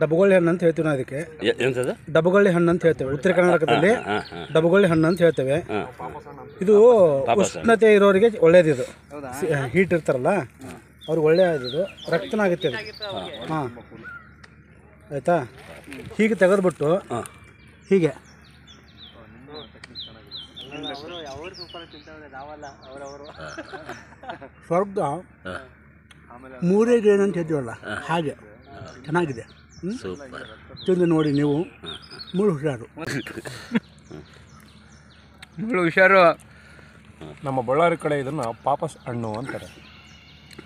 ಡಬ್ಬಗೊಳ್ಳಿ ಹಣ್ಣು ಅಂತ ಹೇಳ್ತೀವಿ ನಾವು ಅದಕ್ಕೆ ಡಬ್ಬಗೊಳ್ಳಿ ಹಣ್ಣು ಅಂತ ಹೇಳ್ತೇವೆ ಉತ್ತರ ಕರ್ನಾಟಕದಲ್ಲಿ ಡಬ್ಬಗೊಳ್ಳಿ ಹಣ್ಣು ಅಂತ ಹೇಳ್ತೇವೆ ಇದು ಉಷ್ಣತೆ ಇರೋರಿಗೆ ಒಳ್ಳೇದು ಇದು ಹೀಟ್ ಇರ್ತಾರಲ್ಲ ಅವ್ರಿಗೆ ಒಳ್ಳೆಯದು ರಕ್ತನ ಆಗುತ್ತೆ ಅದು ಹಾಂ ಆಯಿತಾ ಹೀಗೆ ತೆಗೆದ್ಬಿಟ್ಟು ಹೀಗೆ ಸ್ವರ್ಗ ಮೂರೇ ಗೇಣ್ ಅಂತ ಹೇಳ್ತೀವಲ್ಲ ಹಾಗೆ ಚೆನ್ನಾಗಿದೆ ಸೂಪರ್ ನೋಡಿ ನೀವು ಮುಳು ಹುಷಾರು ಮುಳು ಹುಷಾರು ನಮ್ಮ ಬಳ್ಳಾರಿ ಕಡೆ ಇದನ್ನು ಪಾಪಸ್ ಹಣ್ಣು ಅಂತಾರೆ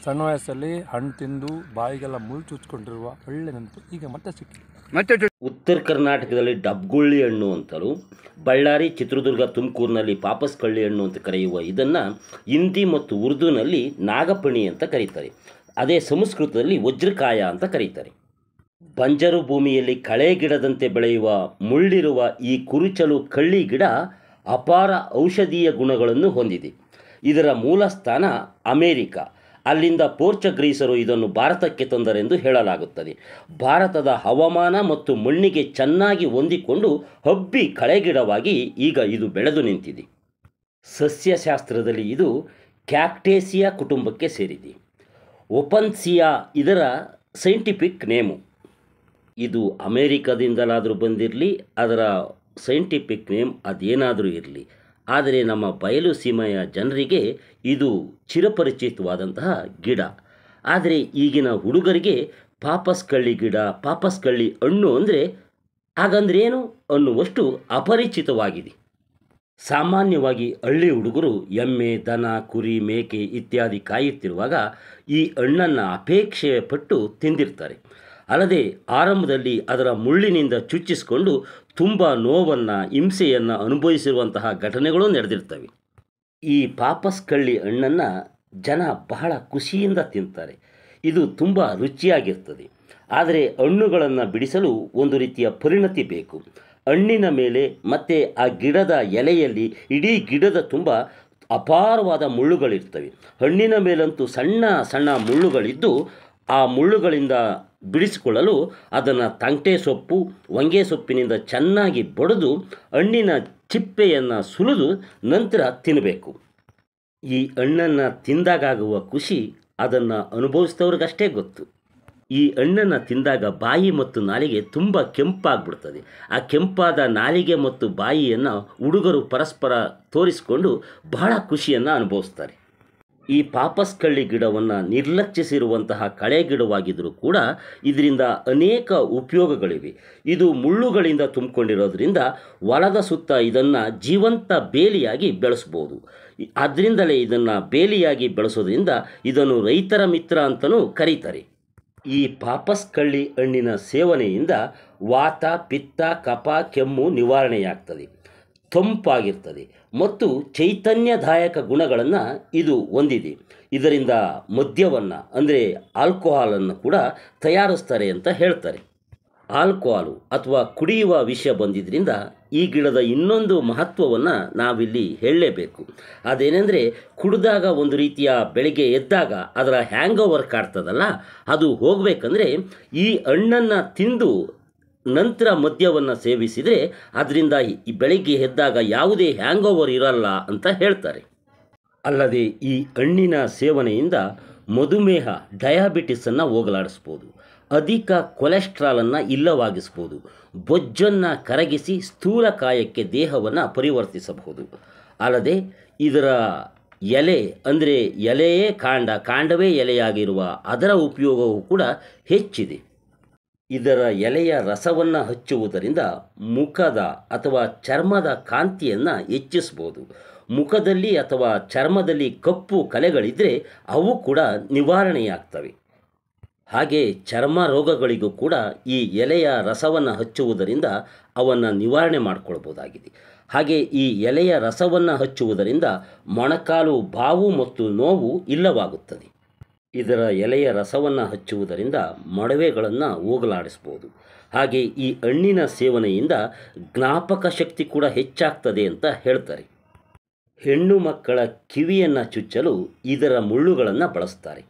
ಸಣ್ಣ ವಯಸ್ಸಲ್ಲಿ ಹಣ್ಣು ತಿಂದು ಬಾಯಿಗೆಲ್ಲ ಮುಳ್ಳು ಚುಚ್ಕೊಂಡಿರುವ ಒಳ್ಳೆ ನೆನಪು ಈಗ ಮತ್ತೆ ಸಿಕ್ಕಿ ಮತ್ತೆ ಉತ್ತರ ಕರ್ನಾಟಕದಲ್ಲಿ ಡಬ್ಗುಳ್ಳಿ ಹಣ್ಣು ಅಂತಲೂ ಬಳ್ಳಾರಿ ಚಿತ್ರದುರ್ಗ ತುಮಕೂರಿನಲ್ಲಿ ಪಾಪಸ್ ಕಳ್ಳಿ ಹಣ್ಣು ಅಂತ ಕರೆಯುವ ಇದನ್ನು ಹಿಂದಿ ಮತ್ತು ಉರ್ದುನಲ್ಲಿ ನಾಗಪಣಿ ಅಂತ ಕರೀತಾರೆ ಅದೇ ಸಂಸ್ಕೃತದಲ್ಲಿ ವಜ್ರಕಾಯ ಅಂತ ಕರೀತಾರೆ ಬಂಜರು ಭೂಮಿಯಲ್ಲಿ ಕಳೆ ಗಿಡದಂತೆ ಬೆಳೆಯುವ ಮುಳ್ಳಿರುವ ಈ ಕುರುಚಲು ಕಳ್ಳಿ ಗಿಡ ಅಪಾರ ಔಷಧೀಯ ಗುಣಗಳನ್ನು ಹೊಂದಿದೆ ಇದರ ಮೂಲ ಸ್ಥಾನ ಅಮೇರಿಕ ಅಲ್ಲಿಂದ ಪೋರ್ಚಗ್ರೀಸರು ಇದನ್ನು ಭಾರತಕ್ಕೆ ತಂದರೆಂದು ಹೇಳಲಾಗುತ್ತದೆ ಭಾರತದ ಹವಾಮಾನ ಮತ್ತು ಮಣ್ಣಿಗೆ ಚೆನ್ನಾಗಿ ಹೊಂದಿಕೊಂಡು ಹಬ್ಬಿ ಕಳೆಗಿಡವಾಗಿ ಈಗ ಇದು ಬೆಳೆದು ನಿಂತಿದೆ ಸಸ್ಯಶಾಸ್ತ್ರದಲ್ಲಿ ಇದು ಕ್ಯಾಕ್ಟೇಸಿಯಾ ಕುಟುಂಬಕ್ಕೆ ಸೇರಿದೆ ಒಪನ್ಸಿಯಾ ಇದರ ಸೈಂಟಿಫಿಕ್ ನೇಮು ಇದು ಅಮೇರಿಕಾದಿಂದಲಾದರೂ ಬಂದಿರಲಿ ಅದರ ಸೈಂಟಿಫಿಕ್ ನೇಮ್ ಅದೇನಾದರೂ ಇರಲಿ ಆದರೆ ನಮ್ಮ ಬಯಲು ಸೀಮೆಯ ಜನರಿಗೆ ಇದು ಚಿರಪರಿಚಿತವಾದಂತಹ ಗಿಡ ಆದರೆ ಈಗಿನ ಹುಡುಗರಿಗೆ ಪಾಪಸ್ ಕಳ್ಳಿ ಗಿಡ ಪಾಪಸ್ ಕಳ್ಳಿ ಹಣ್ಣು ಅಂದರೆ ಹಾಗಂದ್ರೇನು ಅನ್ನುವಷ್ಟು ಅಪರಿಚಿತವಾಗಿದೆ ಸಾಮಾನ್ಯವಾಗಿ ಹಳ್ಳಿ ಹುಡುಗರು ಎಮ್ಮೆ ದನ ಕುರಿ ಮೇಕೆ ಇತ್ಯಾದಿ ಕಾಯುತ್ತಿರುವಾಗ ಈ ಹಣ್ಣನ್ನು ಅಪೇಕ್ಷೆ ಪಟ್ಟು ತಿಂದಿರ್ತಾರೆ ಅಲ್ಲದೆ ಆರಂಭದಲ್ಲಿ ಅದರ ಮುಳ್ಳಿನಿಂದ ಚುಚ್ಚಿಸಿಕೊಂಡು ತುಂಬ ನೋವನ್ನು ಹಿಂಸೆಯನ್ನು ಅನುಭವಿಸಿರುವಂತಹ ಘಟನೆಗಳು ನಡೆದಿರ್ತವೆ ಈ ಪಾಪಸ್ ಕಳ್ಳಿ ಹಣ್ಣನ್ನು ಜನ ಬಹಳ ಖುಷಿಯಿಂದ ತಿಂತಾರೆ ಇದು ತುಂಬ ರುಚಿಯಾಗಿರ್ತದೆ ಆದರೆ ಹಣ್ಣುಗಳನ್ನು ಬಿಡಿಸಲು ಒಂದು ರೀತಿಯ ಪರಿಣತಿ ಬೇಕು ಹಣ್ಣಿನ ಮೇಲೆ ಮತ್ತು ಆ ಗಿಡದ ಎಲೆಯಲ್ಲಿ ಇಡೀ ಗಿಡದ ತುಂಬ ಅಪಾರವಾದ ಮುಳ್ಳುಗಳಿರ್ತವೆ ಹಣ್ಣಿನ ಮೇಲಂತೂ ಸಣ್ಣ ಸಣ್ಣ ಮುಳ್ಳುಗಳಿದ್ದು ಆ ಮುಳ್ಳುಗಳಿಂದ ಬಿಡಿಸಿಕೊಳ್ಳಲು ಅದನ್ನು ತಂಟೆ ಸೊಪ್ಪು ಹೊಂಗೆ ಸೊಪ್ಪಿನಿಂದ ಚೆನ್ನಾಗಿ ಬಡಿದು ಹಣ್ಣಿನ ಚಿಪ್ಪೆಯನ್ನು ಸುಲಿದು ನಂತರ ತಿನ್ನಬೇಕು ಈ ಹಣ್ಣನ್ನು ತಿಂದಾಗುವ ಖುಷಿ ಅದನ್ನು ಅನುಭವಿಸಿದವ್ರಿಗಷ್ಟೇ ಗೊತ್ತು ಈ ಹಣ್ಣನ್ನು ತಿಂದಾಗ ಬಾಯಿ ಮತ್ತು ನಾಲಿಗೆ ತುಂಬ ಕೆಂಪಾಗ್ಬಿಡ್ತದೆ ಆ ಕೆಂಪಾದ ನಾಲಿಗೆ ಮತ್ತು ಬಾಯಿಯನ್ನು ಹುಡುಗರು ಪರಸ್ಪರ ತೋರಿಸಿಕೊಂಡು ಬಹಳ ಖುಷಿಯನ್ನು ಅನುಭವಿಸ್ತಾರೆ ಈ ಪಾಪಸ್ಕಳ್ಳಿ ಗಿಡವನ್ನು ನಿರ್ಲಕ್ಷಿಸಿರುವಂತಹ ಕಳೆ ಗಿಡವಾಗಿದ್ದರೂ ಕೂಡ ಇದರಿಂದ ಅನೇಕ ಉಪಯೋಗಗಳಿವೆ ಇದು ಮುಳ್ಳುಗಳಿಂದ ತುಂಬಿಕೊಂಡಿರೋದ್ರಿಂದ ಹೊಲದ ಸುತ್ತ ಇದನ್ನು ಜೀವಂತ ಬೇಲಿಯಾಗಿ ಬೆಳೆಸ್ಬೋದು ಅದರಿಂದಲೇ ಇದನ್ನು ಬೇಲಿಯಾಗಿ ಬೆಳೆಸೋದ್ರಿಂದ ಇದನ್ನು ರೈತರ ಮಿತ್ರ ಅಂತಲೂ ಕರೀತಾರೆ ಈ ಪಾಪಸ್ಕಳ್ಳಿ ಹಣ್ಣಿನ ಸೇವನೆಯಿಂದ ವಾತ ಪಿತ್ತ ಕಪ ಕೆಮ್ಮು ನಿವಾರಣೆಯಾಗ್ತದೆ ತಂಪಾಗಿರ್ತದೆ ಮತ್ತು ಚೈತನ್ಯದಾಯಕ ಗುಣಗಳನ್ನು ಇದು ಹೊಂದಿದೆ ಇದರಿಂದ ಮದ್ಯವನ್ನು ಅಂದರೆ ಆಲ್ಕೋಹಾಲನ್ನು ಕೂಡ ತಯಾರಿಸ್ತಾರೆ ಅಂತ ಹೇಳ್ತಾರೆ ಆಲ್ಕೋಹಾಲು ಅಥವಾ ಕುಡಿಯುವ ವಿಷಯ ಬಂದಿದ್ದರಿಂದ ಈ ಗಿಡದ ಇನ್ನೊಂದು ಮಹತ್ವವನ್ನು ನಾವಿಲ್ಲಿ ಹೇಳಲೇಬೇಕು ಅದೇನೆಂದರೆ ಕುಡಿದಾಗ ಒಂದು ರೀತಿಯ ಬೆಳಗ್ಗೆ ಎದ್ದಾಗ ಅದರ ಹ್ಯಾಂಗ್ ಓವರ್ ಕಾಡ್ತದಲ್ಲ ಅದು ಹೋಗಬೇಕಂದ್ರೆ ಈ ಹಣ್ಣನ್ನು ತಿಂದು ನಂತರ ಮದ್ಯವನ್ನು ಸೇವಿಸಿದರೆ ಅದರಿಂದ ಈ ಬೆಳಿಗ್ಗೆ ಎದ್ದಾಗ ಯಾವುದೇ ಹ್ಯಾಂಗ್ ಓವರ್ ಇರಲ್ಲ ಅಂತ ಹೇಳ್ತಾರೆ ಅಲ್ಲದೆ ಈ ಹಣ್ಣಿನ ಸೇವನೆಯಿಂದ ಮಧುಮೇಹ ಡಯಾಬಿಟಿಸನ್ನು ಹೋಗಲಾಡಿಸ್ಬೋದು ಅಧಿಕ ಕೊಲೆಸ್ಟ್ರಾಲನ್ನು ಇಲ್ಲವಾಗಿಸ್ಬೋದು ಬೊಜ್ಜನ್ನು ಕರಗಿಸಿ ಸ್ಥೂಲಕಾಯಕ್ಕೆ ದೇಹವನ್ನು ಪರಿವರ್ತಿಸಬಹುದು ಅಲ್ಲದೆ ಇದರ ಎಲೆ ಅಂದರೆ ಎಲೆಯೇ ಕಾಂಡ ಕಾಂಡವೇ ಎಲೆಯಾಗಿರುವ ಅದರ ಉಪಯೋಗವೂ ಕೂಡ ಹೆಚ್ಚಿದೆ ಇದರ ಎಲೆಯ ರಸವನ್ನು ಹಚ್ಚುವುದರಿಂದ ಮುಖದ ಅಥವಾ ಚರ್ಮದ ಕಾಂತಿಯನ್ನು ಹೆಚ್ಚಿಸಬಹುದು ಮುಖದಲ್ಲಿ ಅಥವಾ ಚರ್ಮದಲ್ಲಿ ಕಪ್ಪು ಕಲೆಗಳಿದ್ದರೆ ಅವು ಕೂಡ ನಿವಾರಣೆಯಾಗ್ತವೆ ಹಾಗೆ ಚರ್ಮ ರೋಗಗಳಿಗೂ ಕೂಡ ಈ ಎಲೆಯ ರಸವನ್ನು ಹಚ್ಚುವುದರಿಂದ ಅವನ್ನು ನಿವಾರಣೆ ಮಾಡಿಕೊಳ್ಬೋದಾಗಿದೆ ಹಾಗೆ ಈ ಎಲೆಯ ರಸವನ್ನು ಹಚ್ಚುವುದರಿಂದ ಮೊಣಕಾಲು ಬಾವು ಮತ್ತು ನೋವು ಇಲ್ಲವಾಗುತ್ತದೆ ಇದರ ಎಲೆಯ ರಸವನ್ನು ಹಚ್ಚುವುದರಿಂದ ಮಡವೆಗಳನ್ನು ಹೋಗಲಾಡಿಸ್ಬೋದು ಹಾಗೆ ಈ ಹಣ್ಣಿನ ಸೇವನೆಯಿಂದ ಜ್ಞಾಪಕ ಶಕ್ತಿ ಕೂಡ ಹೆಚ್ಚಾಗ್ತದೆ ಅಂತ ಹೇಳ್ತಾರೆ ಹೆಣ್ಣು ಮಕ್ಕಳ ಕಿವಿಯನ್ನು ಚುಚ್ಚಲು ಇದರ ಮುಳ್ಳುಗಳನ್ನು ಬಳಸ್ತಾರೆ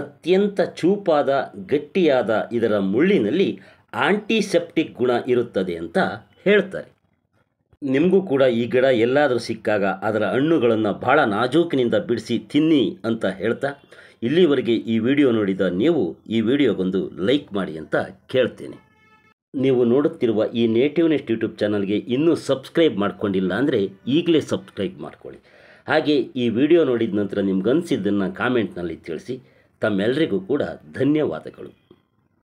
ಅತ್ಯಂತ ಚೂಪಾದ ಗಟ್ಟಿಯಾದ ಇದರ ಮುಳ್ಳಿನಲ್ಲಿ ಆಂಟಿಸೆಪ್ಟಿಕ್ ಗುಣ ಇರುತ್ತದೆ ಅಂತ ಹೇಳ್ತಾರೆ ನಿಮಗೂ ಕೂಡ ಈ ಗಿಡ ಎಲ್ಲಾದರೂ ಸಿಕ್ಕಾಗ ಅದರ ಹಣ್ಣುಗಳನ್ನು ಭಾಳ ನಾಜೂಕಿನಿಂದ ಬಿಡಿಸಿ ತಿನ್ನಿ ಅಂತ ಹೇಳ್ತಾ ಇಲ್ಲಿವರೆಗೆ ಈ ವಿಡಿಯೋ ನೋಡಿದ ನೀವು ಈ ವಿಡಿಯೋಗೊಂದು ಲೈಕ್ ಮಾಡಿ ಅಂತ ಕೇಳ್ತೇನೆ ನೀವು ನೋಡುತ್ತಿರುವ ಈ ನೇಟಿವ್ ನೆಸ್ಟ್ ಯೂಟ್ಯೂಬ್ ಚಾನಲ್ಗೆ ಇನ್ನೂ ಸಬ್ಸ್ಕ್ರೈಬ್ ಮಾಡ್ಕೊಂಡಿಲ್ಲ ಅಂದರೆ ಈಗಲೇ ಸಬ್ಸ್ಕ್ರೈಬ್ ಮಾಡ್ಕೊಳ್ಳಿ ಹಾಗೆ ಈ ವಿಡಿಯೋ ನೋಡಿದ ನಂತರ ನಿಮ್ಗನ್ಸಿದ್ದನ್ನು ಕಾಮೆಂಟ್ನಲ್ಲಿ ತಿಳಿಸಿ ತಮ್ಮೆಲ್ಲರಿಗೂ ಕೂಡ ಧನ್ಯವಾದಗಳು